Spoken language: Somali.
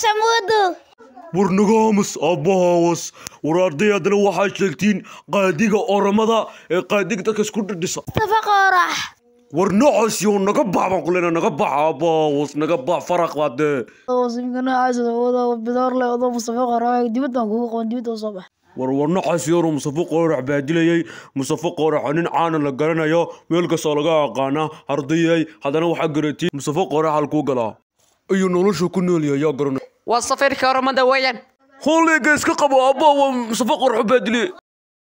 shamwado warnagaamas aabbahawas war arday waxaad sheegtiin qaadiga oramada ee qaadiga dadka isku dhidhisa qorax war noocas yow naga bax baan kuleyna naga bax aabbahawas naga bax faraq baa dee imika noocaas wada bidoor le odoo mustafo musafo qoorax baadilayay nin caana la garanayo meel kastoo laga aqaana ardayay haddana waxaa garatiin musafo qoorax halkuu galaa ayuu nolosha ku noolyahay yaa garana waa safarkii hormada weeyaan holiga iska qabo abbaa waa musafe qorxu